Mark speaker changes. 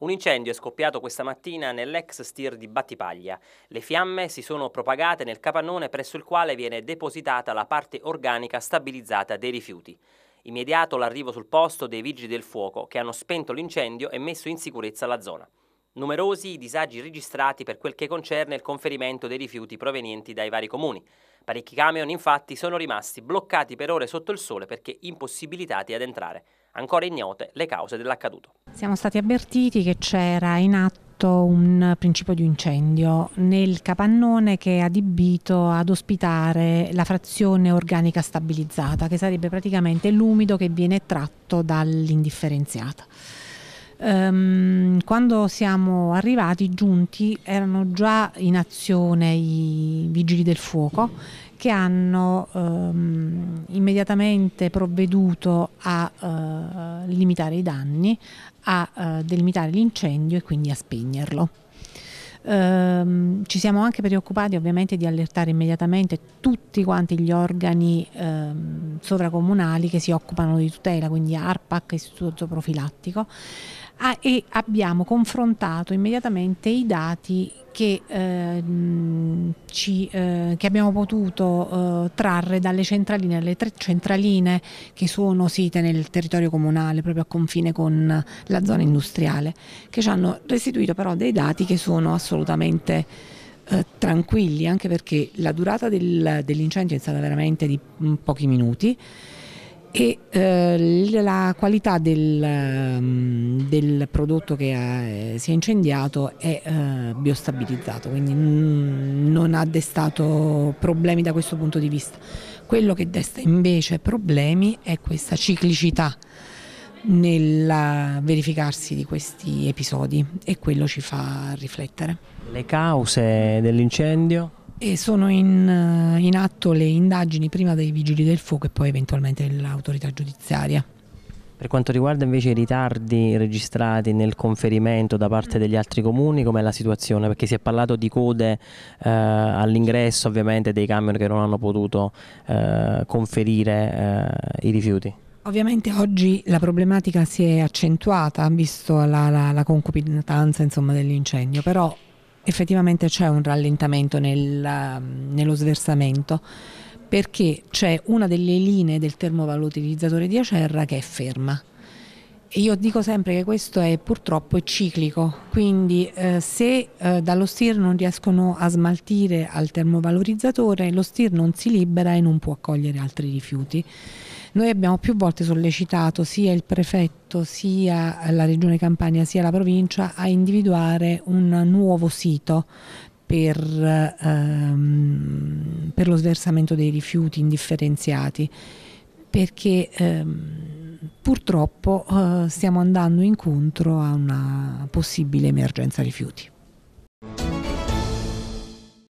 Speaker 1: Un incendio è scoppiato questa mattina nell'ex stir di Battipaglia. Le fiamme si sono propagate nel capannone presso il quale viene depositata la parte organica stabilizzata dei rifiuti. Immediato l'arrivo sul posto dei vigili del fuoco che hanno spento l'incendio e messo in sicurezza la zona. Numerosi i disagi registrati per quel che concerne il conferimento dei rifiuti provenienti dai vari comuni. Parecchi camion infatti sono rimasti bloccati per ore sotto il sole perché impossibilitati ad entrare. Ancora ignote le cause dell'accaduto.
Speaker 2: Siamo stati avvertiti che c'era in atto un principio di incendio nel capannone che è adibito ad ospitare la frazione organica stabilizzata, che sarebbe praticamente l'umido che viene tratto dall'indifferenziata. Um, quando siamo arrivati giunti erano già in azione i vigili del fuoco che hanno um, immediatamente provveduto a uh, limitare i danni, a uh, delimitare l'incendio e quindi a spegnerlo. Um, ci siamo anche preoccupati ovviamente di allertare immediatamente tutti quanti gli organi um, sovracomunali che si occupano di tutela, quindi ARPAC, Istituto Profilattico, ah, e abbiamo confrontato immediatamente i dati che, eh, ci, eh, che, abbiamo potuto eh, trarre dalle centraline, alle tre centraline che sono site nel territorio comunale, proprio a confine con la zona industriale, che ci hanno restituito però dei dati che sono assolutamente eh, tranquilli, anche perché la durata del, dell'incendio è stata veramente di mm, pochi minuti e eh, la qualità del, mm, del prodotto che ha, eh, si è incendiato è eh, biostabilizzato, quindi non ha destato problemi da questo punto di vista. Quello che desta invece problemi è questa ciclicità nel verificarsi di questi episodi e quello ci fa riflettere.
Speaker 1: Le cause dell'incendio?
Speaker 2: E sono in, eh, in atto le indagini prima dei vigili del fuoco e poi eventualmente dell'autorità giudiziaria.
Speaker 1: Per quanto riguarda invece i ritardi registrati nel conferimento da parte degli altri comuni, com'è la situazione? Perché si è parlato di code eh, all'ingresso ovviamente dei camion che non hanno potuto eh, conferire eh, i rifiuti.
Speaker 2: Ovviamente oggi la problematica si è accentuata visto la, la, la concomitanza dell'incendio, però effettivamente c'è un rallentamento nel, um, nello sversamento perché c'è una delle linee del termovalutilizzatore di Acerra che è ferma. Io dico sempre che questo è purtroppo ciclico, quindi eh, se eh, dallo STIR non riescono a smaltire al termovalorizzatore, lo STIR non si libera e non può accogliere altri rifiuti. Noi abbiamo più volte sollecitato sia il prefetto sia la regione Campania sia la provincia a individuare un nuovo sito per, ehm, per lo sversamento dei rifiuti indifferenziati perché ehm, purtroppo eh, stiamo andando incontro a una possibile emergenza rifiuti.